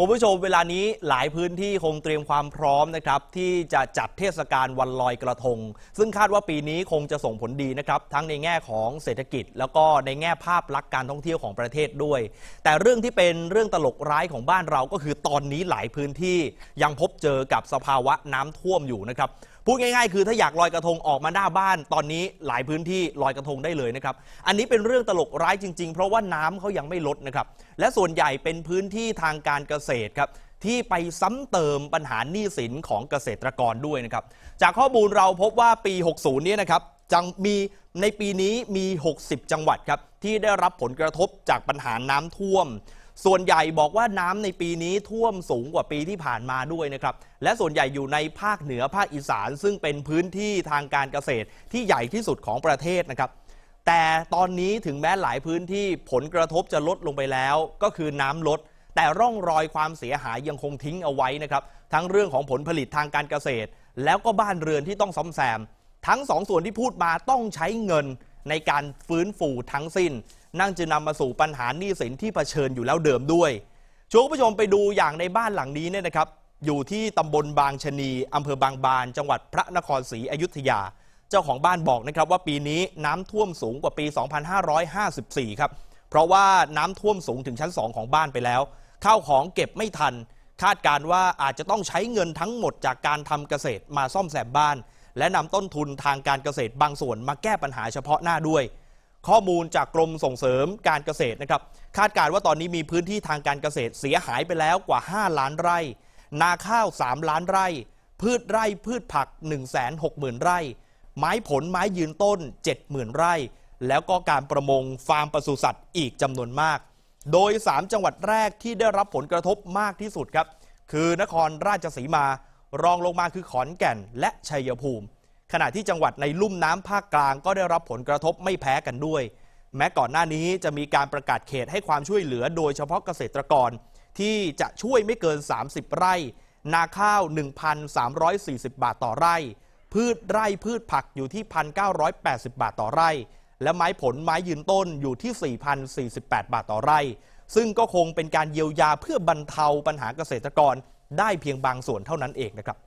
คุณผู้ชมเวลานี้หลายพื้นที่คงเตรียมความพร้อมนะครับที่จะจัดเทศกาลวันลอยกระทง ซึ่งคาดว่าปีนี้คงจะส่งผลดีนะครับทั้งในแง่ของเศรษฐกิจ แล้วก็ในแง่ภาพลักษณ์การท่องเที่ยวของประเทศด้วย แต่เรื่องที่เป็นเรื่องตลกร้ายของบ้านเราก็คือ ตอนนี้หลายพื้นที่ยังพบเจอกับสภาวะน้ำท่วมอยู่นะครับพูดง่ายๆ คือถ้าอยากลอยกระทงออกมาหน้าบ้าน ตอนนี้หลายพื้นที่ลอยกระทงได้เลยนะครับอันนี้เป็นเรื่องตลกร้ายจริงๆ เพราะว่าน้ำเขายังไม่ลดนะครับและส่วนใหญ่เป็นพื้นที่ทางการเกษษตรครับที่ไปซ้ำเติมปัญหาหนี้สิน ของเกษตรกรด้วยนะครับ จากข้อมูลเราพบว่าปี 60 นี้นะครับจังมีในปีนี้มี 60 จังหวัดครับที่ได้รับผลกระทบจากปัญหาน้ำท่วม ส่วนใหญ่บอกว่าน้ำในปีนี้ท่วมสูงกว่าปีที่ผ่านมาด้วยนะครับและส่วนใหญ่อยู่ในภาคเหนือภาคอีสานซึ่งเป็นพื้นที่ทางการเกษตร ที่ใหญ่ที่สุดของประเทศนะครับแต่ตอนนี้ถึงแม้หลายพื้นที่ผลกระทบจะลดลงไปแล้ว ก็คือน้ำลดแต่ร่องรอยความเสียหายยังคงทิ้งเอาไว้นะครับทั้งเรื่องของผลผลิตทางการเกษตร แล้วก็บ้านเรือนที่ต้องซ่อมแซมทั้งสองส่วนที่พูดมาต้องใช้เงินในการฟื้นฟูทั้งสิ้นนั่งจะนนำมาสู่ปัญหาหนี้สินที่เผชิญอยู่แล้วเดิมด้วยชวนผู้ชมไปดูอย่างในบ้านหลังนี้เนี่ยนะครับ อยู่ที่ตำบลบางชนีอำเภอบางบาน จังหวัดพระนครศรีอยุธยา เจ้าของบ้านบอกนะครับว่าปีนี้น้ำท่วมสูงกว่าปี 2554ครับเพราะว่าน้ำท่วมสูงถึงชั้น 2 ของบ้านไปแล้วข้าวของเก็บไม่ทัน คาดการว่าอาจจะต้องใช้เงินทั้งหมดจากการทำเกษตรมาซ่อมแซมบ้าน และนำต้นทุนทางการเกษตรบางส่วนมาแก้ปัญหาเฉพาะหน้าด้วย ข้อมูลจากกรมส่งเสริมการเกษตรนะครับ คาดการว่าตอนนี้มีพื้นที่ทางการเกษตรเสียหายไปแล้วกว่า 5 ล้านไร่ นาข้าว 3 ล้านไร่ พืชไร่ พืชผัก160,000ไร่ไม้ผลไม้ยืนต้น70,000ไร่แล้วก็การประมงฟาร์มปศุสัตว์อีกจำนวนมากโดย 3 จังหวัดแรกที่ได้รับผลกระทบมากที่สุดครับ คือนครราชสีมารองลงมาคือขอนแก่นและชัยภูมิ ขณะที่จังหวัดในลุ่มน้ำภาคกลางก็ได้รับผลกระทบไม่แพ้กันด้วย แม้ก่อนหน้านี้จะมีการประกาศเขตให้ความช่วยเหลือโดยเฉพาะเกษตรกรที่จะช่วยไม่เกิน 30 ไร่ นาข้าว 1,340 บาทต่อไร่พืชไร่พืชผักอยู่ที่1,980บาทต่อไร่และไม้ผลไม้ยืนต้นอยู่ที่ 4,048 บาทต่อไร่ ซึ่งก็คงเป็นการเยียวยาเพื่อบรรเทาปัญหาเกษตรกรได้เพียงบางส่วนเท่านั้นเองนะครับ